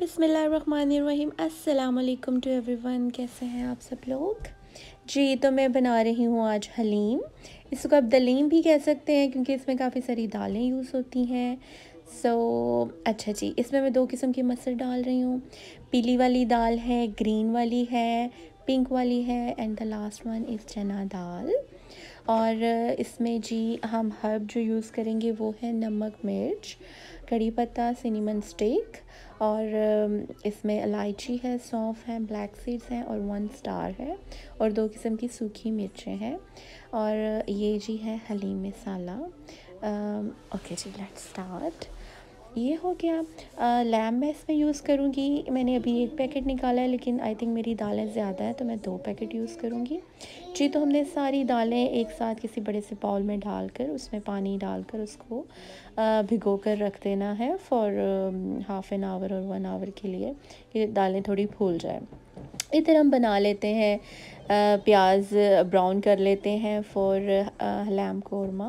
बिसमीम अल्लाम to everyone कैसे हैं आप सब लोग जी तो मैं बना रही हूँ आज हलीम इसको आप दलीम भी कह सकते हैं क्योंकि इसमें काफ़ी सारी दालें यूज़ होती हैं सो so, अच्छा जी इसमें मैं दो किस्म की मसर डाल रही हूँ पीली वाली दाल है ग्रीन वाली है पिंक वाली है and the last one is chana dal और इसमें जी हम हर्ब जो यूज़ करेंगे वो है नमक मिर्च कड़ी पत्ता सिनेमन स्टिक और um, इसमें इलायची है सौंफ है ब्लैक सीड्स हैं और वन स्टार है और दो किस्म की सूखी मिर्चें हैं और ये जी है हलीम मसाला ओके um, जी लेट्स स्टार्ट ये हो गया लैम मैं इसमें यूज़ करूँगी मैंने अभी एक पैकेट निकाला है लेकिन आई थिंक मेरी दालें ज़्यादा है तो मैं दो पैकेट यूज़ करूँगी जी तो हमने सारी दालें एक साथ किसी बड़े से बाउल में डालकर उसमें पानी डालकर उसको भिगो कर रख देना है फॉर हाफ़ एन आवर और वन आवर के लिए कि दालें थोड़ी फूल जाए इधर हम बना लेते हैं प्याज ब्राउन कर लेते हैं फॉर लैम कौरमा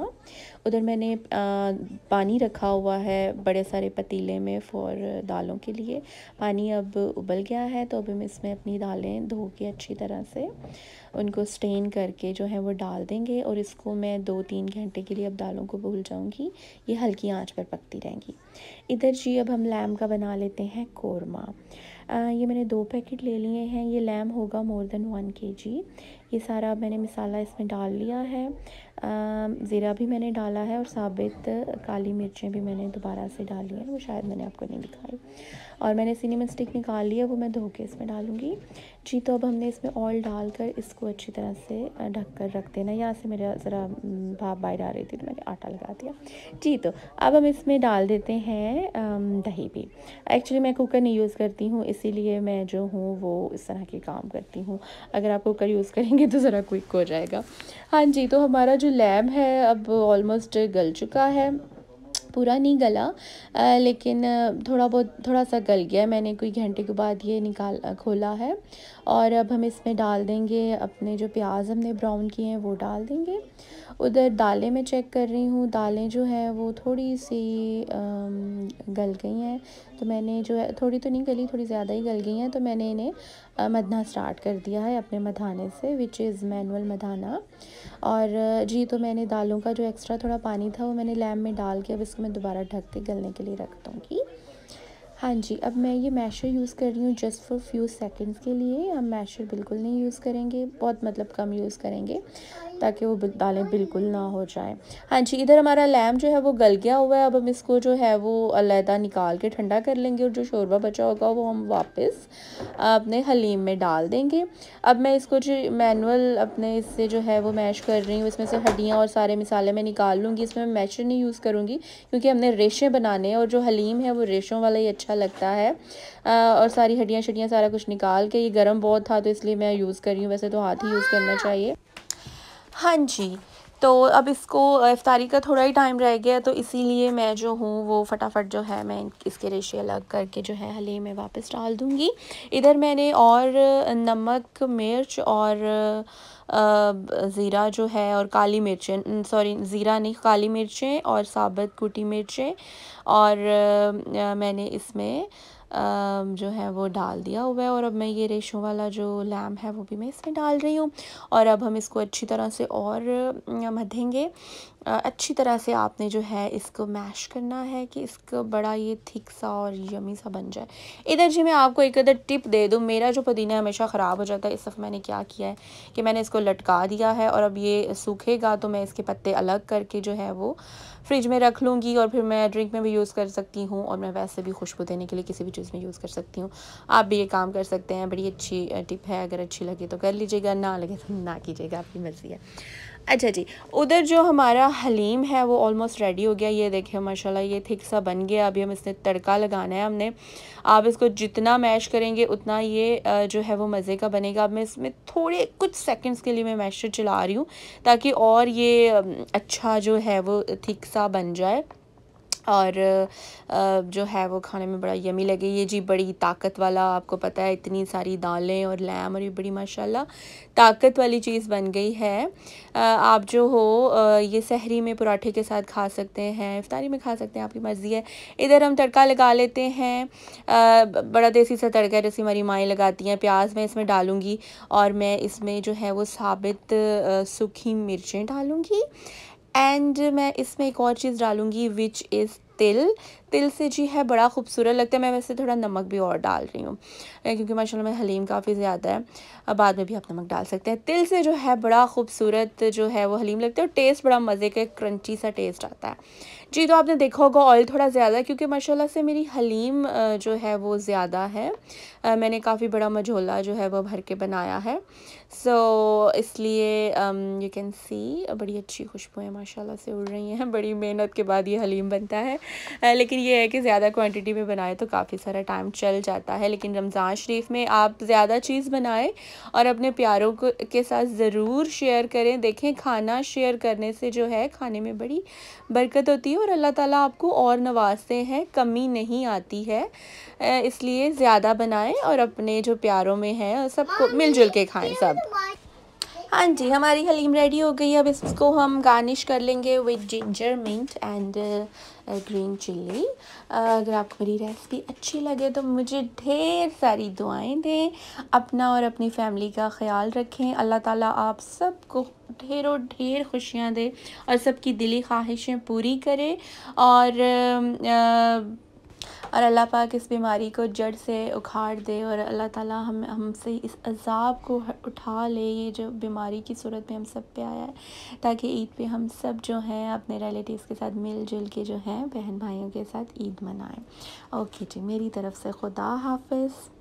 उधर मैंने पानी रखा हुआ है बड़े सारे पतीले में फॉर दालों के लिए पानी अब उबल गया है तो अभी हम इसमें अपनी दालें धो के अच्छी तरह से उनको स्टेन करके जो है वो डाल देंगे और इसको मैं दो तीन घंटे के लिए अब दालों को भूल जाऊंगी ये हल्की आंच पर पकती रहेंगी इधर जी अब हम लैम का बना लेते हैं कौरमा ये मैंने दो पैकेट ले लिए हैं ये लैम होगा मोर देन वन के जी ये सारा मैंने मसाला इसमें डाल लिया है ज़ीरा भी मैंने डाला है और साबित काली मिर्चें भी मैंने दोबारा से डाली हैं वो शायद मैंने आपको नहीं दिखाई और मैंने सिनेमन स्टिक निकाल लिया वो मैं धो के इसमें डालूँगी जी तो अब हमने इसमें ऑयल डालकर इसको अच्छी तरह से ढक कर रख देना यहाँ से मेरा ज़रा भाप बाहर आ रही थी तो मैंने आटा लगा दिया जी तो अब हम इसमें डाल देते हैं दही भी एक्चुअली मैं कुकर नहीं यूज़ करती हूँ इसीलिए मैं जो हूँ वो इस तरह के काम करती हूँ अगर आप कुकर यूज़ करेंगे करेंगे तो ज़रा क्विक हो जाएगा हाँ जी तो हमारा जो लैब है अब ऑलमोस्ट गल चुका है पूरा नहीं गला आ, लेकिन थोड़ा बहुत थोड़ा सा गल गया मैंने कोई घंटे के बाद ये निकाल खोला है और अब हम इसमें डाल देंगे अपने जो प्याज हमने ब्राउन किए हैं वो डाल देंगे उधर दालें मैं चेक कर रही हूँ दालें जो हैं वो थोड़ी सी गल गई हैं तो मैंने जो है थोड़ी तो नहीं गली थोड़ी ज़्यादा ही गल गई हैं तो मैंने इन्हें मधना स्टार्ट कर दिया है अपने मधाने से विच इज़ मैनुअल मधाना और जी तो मैंने दालों का जो एक्स्ट्रा थोड़ा पानी था वो मैंने लैम में डाल के अब इसको मैं दोबारा ढक के गलने के लिए रख दूँगी हाँ जी अब मैं ये मैशर यूज़ कर रही हूँ जस्ट फॉर फ्यू सेकंड्स के लिए हम मैशर बिल्कुल नहीं यूज़ करेंगे बहुत मतलब कम यूज़ करेंगे ताकि वो दालें बिल्कुल ना हो जाएं हाँ जी इधर हमारा लैम जो है वो गल गया हुआ है अब हम इसको जो है वो अलहदा निकाल के ठंडा कर लेंगे और जो शोरबा बचा होगा वो हम वापस अपने हलीम में डाल देंगे अब मैं इसको जो मैनुअल अपने इससे जो है वो मैश कर रही हूँ इसमें से हड्डियाँ और सारे मिसाले मैं निकाल लूँगी इसमें मैं मैशर नहीं यूज़ करूँगी क्योंकि हमने रेशे बनाने हैं और जो हलीम है वो रेशों वाला ही अच्छा लगता है और सारी हड्डियाँ शड्डियाँ सारा कुछ निकाल के ये गर्म बहुत था तो इसलिए मैं यूज़ कर रही हूँ वैसे तो हाथ ही यूज़ करना चाहिए हाँ जी तो अब इसको इफ्तारी का थोड़ा ही टाइम रह गया तो इसीलिए मैं जो हूँ वो फटाफट जो है मैं इसके रेशे अलग करके जो है हले में वापस डाल दूँगी इधर मैंने और नमक मिर्च और ज़ीरा जो है और काली मिर्चें सॉरी ज़ीरा नहीं काली मिर्चें और साबत कुटी मिर्चें और मैंने इसमें जो है वो डाल दिया हुआ है और अब मैं ये रेशों वाला जो लैम है वो भी मैं इसमें डाल रही हूँ और अब हम इसको अच्छी तरह से और मधेंगे अच्छी तरह से आपने जो है इसको मैश करना है कि इसको बड़ा ये थिक सा और यमी सा बन जाए इधर जी मैं आपको एक अदर टिप दे दूँ मेरा जो पुदीना हमेशा ख़राब हो जाता है इस वक्त मैंने क्या किया है कि मैंने इसको लटका दिया है और अब ये सूखेगा तो मैं इसके पत्ते अलग करके जो है वो फ्रिज में रख लूँगी और फिर मैं ड्रिंक में भी यूज़ कर सकती हूँ और मैं वैसे भी खुशबू देने के लिए किसी भी चीज़ में यूज़ कर सकती हूँ आप भी ये काम कर सकते हैं बड़ी अच्छी टिप है अगर अच्छी लगे तो कर लीजिएगा ना लगे तो ना कीजिएगा आपकी मर्ज़ी है अच्छा जी उधर जो हमारा हलीम है वो ऑलमोस्ट रेडी हो गया ये देखिए माशाल्लाह ये थिक सा बन गया अभी हम इसने तड़का लगाना है हमने आप इसको जितना मैश करेंगे उतना ये जो है वो मज़े का बनेगा अब मैं इसमें थोड़े कुछ सेकंड्स के लिए मैं मैशर चला रही हूँ ताकि और ये अच्छा जो है वो थिक सा बन जाए और जो है वो खाने में बड़ा यमी लगे ये जी बड़ी ताकत वाला आपको पता है इतनी सारी दालें और लैम और ये बड़ी माशाल्लाह ताकत वाली चीज़ बन गई है आप जो हो ये सहरी में पराठे के साथ खा सकते हैं इफ्तारी में खा सकते हैं आपकी मर्ज़ी है इधर हम तड़का लगा लेते हैं बड़ा देसी सा तड़का है जैसे हमारी माएँ लगाती हैं प्याज मैं इसमें डालूँगी और मैं इसमें जो है वो साबित सूखी मिर्चें डालूँगी एंड मैं इसमें एक और चीज़ डालूँगी विच इज़ तिल तिल से जी है बड़ा खूबसूरत लगता है मैं वैसे थोड़ा नमक भी और डाल रही हूँ क्योंकि माशाल्लाह में हलीम काफ़ी ज़्यादा है अब बाद में भी आप नमक डाल सकते हैं तिल से जो है बड़ा खूबसूरत जो है वो हलीम लगता है और टेस्ट बड़ा मज़े का क्रंची सा टेस्ट आता है जी तो आपने देखा होगा ऑयल थोड़ा ज़्यादा क्योंकि माशाल्लाह से मेरी हलीम जो है वो ज़्यादा है मैंने काफ़ी बड़ा मझोला जो है वो भर के बनाया है सो so, इसलिए यू कैन सी बड़ी अच्छी खुशबूएँ माशाल्लाह से उड़ रही हैं बड़ी मेहनत के बाद ये हलीम बनता है लेकिन ये है कि ज़्यादा क्वान्टिटी में बनाए तो काफ़ी सारा टाइम चल जाता है लेकिन रमज़ान शरीफ में आप ज़्यादा चीज़ बनाएँ और अपने प्यारों के साथ ज़रूर शेयर करें देखें खाना शेयर करने से जो है खाने में बड़ी बरकत होती है और अल्लाह ताला आपको और नवाजते हैं कमी नहीं आती है इसलिए ज़्यादा बनाएं और अपने जो प्यारों में हैं सबको मिलजुल के खाएं सब तो हाँ जी हमारी हलीम रेडी हो गई अब इसको हम गार्निश कर लेंगे with ginger mint and green chilli अगर आपको मेरी रेसिपी अच्छी लगे तो मुझे ढेर सारी दुआएं दें अपना और अपनी फैमिली का ख्याल रखें अल्लाह ताला आप सबको ढेरों ढेर खुशियाँ दे और सबकी दिली ख्वाहिशें पूरी करे और आ, आ, और अल्लाह पाक इस बीमारी को जड़ से उखाड़ दे और अल्लाह ताला हम हमसे इस अज़ाब को उठा ले ये जो बीमारी की सूरत में हम सब पे आया है ताकि ईद पे हम सब जो हैं अपने रिलेटिव्स के साथ मिलजुल के जो हैं बहन भाइयों के साथ ईद मनाएं ओके जी मेरी तरफ़ से खुदा हाफिज़